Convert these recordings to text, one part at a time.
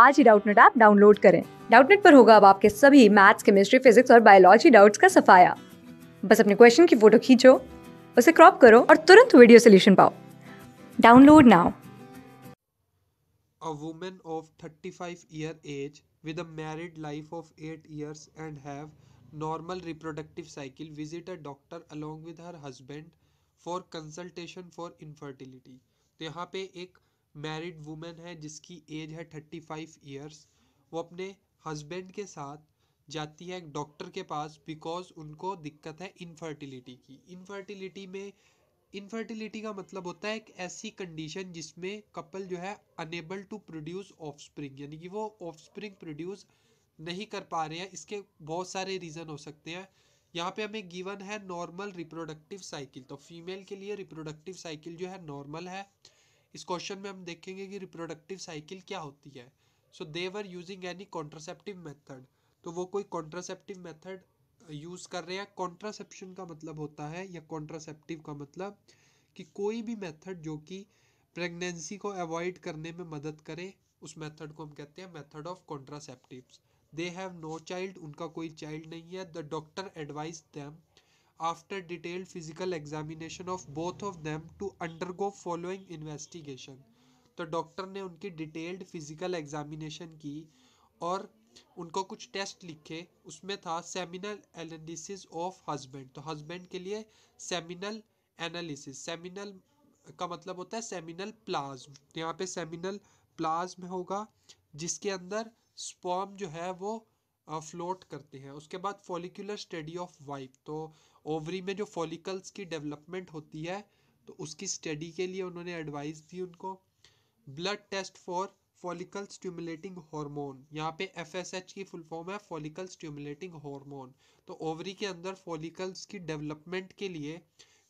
आज ही Doubtnut app download करें डाउटनेट पर होगा अब आपके सभी मैथ्स केमिस्ट्री फिजिक्स और बायोलॉजी डाउट्स का सफाया बस अपने क्वेश्चन की फोटो खींचो उसे क्रॉप करो और तुरंत वीडियो सोल्यूशन पाओ download now A woman of 35 year age with a married life of 8 years and have normal reproductive cycle visit a doctor along with her husband for consultation for infertility तो यहाँ पे एक married women है जिसकी as है thirty five years वो अपने husband के साथ जाती है एक डॉक्टर के पास बिकॉज उनको दिक्कत है इनफर्टिलिटी की इनफर्टिलिटी में इनफर्टिलिटी का मतलब होता है एक ऐसी कंडीशन जिसमें कपल जो है अनेबल टू प्रोड्यूस स्प्रिंग यानी कि वो ऑफ स्प्रिंग प्रोड्यूस नहीं कर पा रहे हैं इसके बहुत सारे रीज़न हो सकते हैं यहाँ पे हमें गिवन है नॉर्मल रिप्रोडक्टिव साइकिल तो फीमेल के लिए रिप्रोडक्टिव साइकिल जो है नॉर्मल है इस क्वेश्चन में हम देखेंगे कि रिप्रोडक्टिव साइकिल क्या होती है so they're using any contraceptive method तो वो कोई कॉन्ट्रासेप्टिव मेथड यूज़ कर रहे हैं कॉन्ट्रासेप्शन का मतलब होता है या कॉन्ट्रासेप्टिव का मतलब कि कोई भी मेथड जो कि प्रेगनेंसी को अवॉइड करने में मदद करे उस मेथड को हम कहते हैं method of contraceptive they have no child उनका कोई चाइल्ड नहीं है the doctor advise them after detailed physical examination of both of them to undergo following investigation तो डॉक्टर ने उनकी डिटेल्ड फिजिकल एग्जामिनेशन की और उनको कुछ टेस्ट लिखे उसमें था सेमिनल एनालिसिस ऑफ हस्बैंड तो हस्बैंड के लिए सेमिनल एनालिसिस सेमिनल का मतलब होता है सेमिनल प्लाज्म यहाँ पे सेमिनल प्लाज्म होगा जिसके अंदर स्पॉम जो है वो फ्लोट करते हैं उसके बाद फॉलिकुलर स्टडी ऑफ वाइफ तो ओवरी में जो फॉलिकल्स की डेवलपमेंट होती है तो उसकी स्टडी के लिए उन्होंने एडवाइस दी उनको blood test for follicle stimulating hormone यहाँ पे एफ की फुल फॉर्म है फॉलिकल स्टिमुलेटिंग हार्मोन तो ओवरी के अंदर फॉलिकल्स की डेवलपमेंट के लिए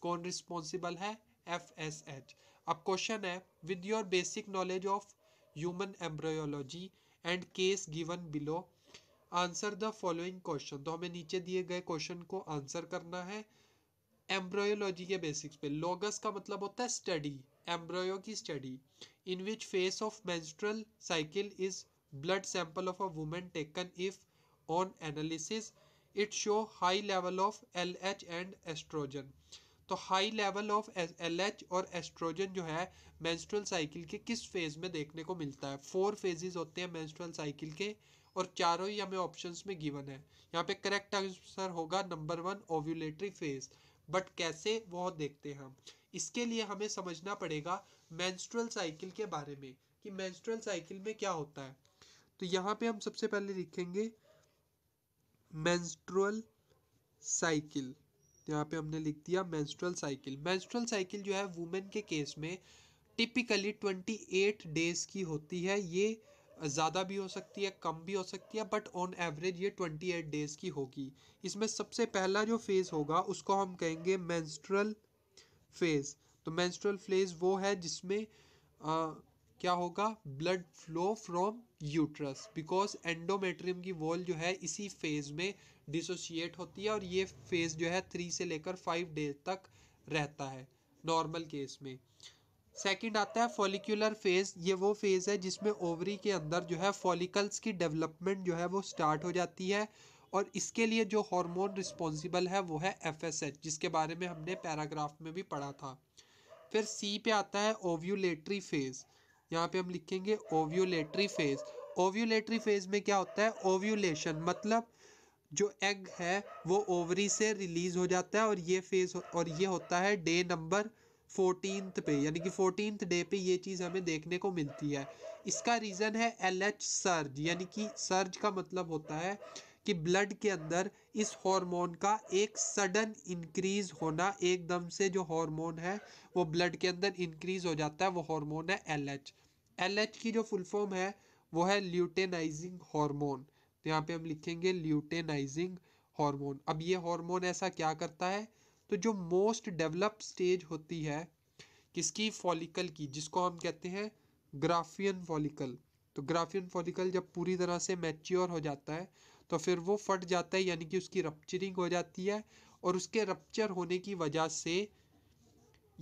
कौन रिस्पॉन्सिबल है एफ अब क्वेश्चन है with your basic knowledge of human embryology and case given below answer the following question तो हमें नीचे दिए गए क्वेश्चन को आंसर करना है एम्ब्रोयोलॉजी के बेसिक्स पे लोगस का मतलब होता है स्टडी एम्ब्रोयो की study in which phase of menstrual cycle is blood sample of a women taken if on analysis it show high level of L H and oestrogen तो high level of L H और oestrogen जो है menstrual cycle के किस phase में देखने को मिलता है फोर फेजेस होते हैं मेंस्ट्रुअल साइकिल के और चारों ही हमें ऑप्शन में गिवन है यहाँ पे करेक्ट आंसर होगा number one ovulatory phase but कैसे वो देखते हैं हम इसके लिए हमें समझना पड़ेगा मैंस्ट्रल साइकिल के बारे में कि मैंस्ट्रल साइकिल में क्या होता है तो यहाँ पे हम सबसे पहले लिखेंगे मैंस्ट्रल साइकिल यहाँ पे हमने लिख दिया मैंस्ट्रल साइकिल मैंस्ट्रल साइकिल जो है वुमेन के केस में टिपिकली ट्वेंटी एट डेज की होती है ये ज़्यादा भी हो सकती है कम भी हो सकती है बट ऑन एवरेज ये ट्वेंटी एट डेज़ की होगी इसमें सबसे पहला जो फेज़ होगा उसको हम कहेंगे मैंस्ट्रल फेज़ तो मैंस्ट्रल फेज़ वो है जिसमें आ, क्या होगा blood flow from uterus because endometrium की वॉल जो है इसी फेज़ में डिसोशिएट होती है और ये फेज़ जो है थ्री से लेकर फाइव डेज तक रहता है नॉर्मल केस में सेकंड आता है फॉलिकुलर फेज़ ये वो फेज़ है जिसमें ओवरी के अंदर जो है फॉलिकल्स की डेवलपमेंट जो है वो स्टार्ट हो जाती है और इसके लिए जो हार्मोन रिस्पॉन्सिबल है वो है एफ जिसके बारे में हमने पैराग्राफ में भी पढ़ा था फिर सी पे आता है ओव्यूलेटरी फेज़ यहाँ पे हम लिखेंगे ओव्यूलेटरी फेज़ ओव्यूलेटरी फेज़ में क्या होता है ओव्यूलेशन मतलब जो एग है वो ओवरी से रिलीज़ हो जाता है और ये फेज़ और ये होता है डे नंबर फोर्टीन पे यानी कि फोर्टीन डे पे ये चीज़ हमें देखने को मिलती है इसका रीज़न है एल एच सर्ज यानी कि सर्ज का मतलब होता है कि ब्लड के अंदर इस हार्मोन का एक सडन इंक्रीज होना एकदम से जो हार्मोन है वो ब्लड के अंदर इंक्रीज हो जाता है वो हार्मोन है एल एच एल एच की जो फुल फॉर्म है वो है ल्यूटेनाइजिंग हार्मोन तो यहाँ पे हम लिखेंगे ल्यूटेनाइजिंग हार्मोन अब ये हार्मोन ऐसा क्या करता है तो जो मोस्ट डेवलप स्टेज होती है किसकी फॉलिकल की जिसको हम कहते हैं ग्राफियन फॉलिकल तो ग्राफियन फॉलिकल जब पूरी तरह से मैच्योर हो जाता है तो फिर वो फट जाता है यानी कि उसकी रप्चरिंग हो जाती है और उसके रप्चर होने की वजह से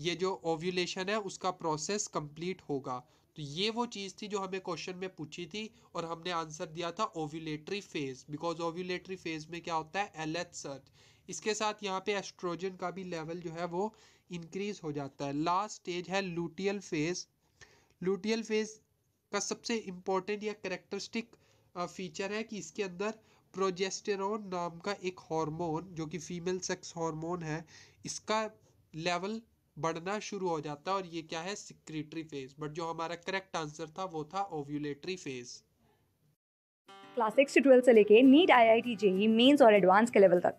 ये जो ओव्यूलेशन है उसका प्रोसेस कंप्लीट होगा तो ये वो चीज़ थी जो हमें क्वेश्चन में पूछी थी और हमने आंसर दिया था ovulatory phase because ovulatory phase में क्या होता है एल सर्च इसके साथ यहाँ पे एस्ट्रोजन का भी लेवल जो है वो इंक्रीज हो जाता है लास्ट स्टेज है लूटियल फेज लूटियल फेज का सबसे इम्पॉर्टेंट या करेक्टरिस्टिक फीचर है कि इसके अंदर प्रोजेस्टेरॉन नाम का एक हार्मोन जो कि फीमेल सेक्स हार्मोन है इसका लेवल बढ़ना शुरू हो जाता है और ये क्या है सिक्रेटरी फेज बट जो हमारा करेक्ट आंसर था वो था ओव्यूलेटरी फेज क्लास सिक्स से ट्वेल्व से लेके NEET I I T JEE Mains और एडवांस के लेवल तक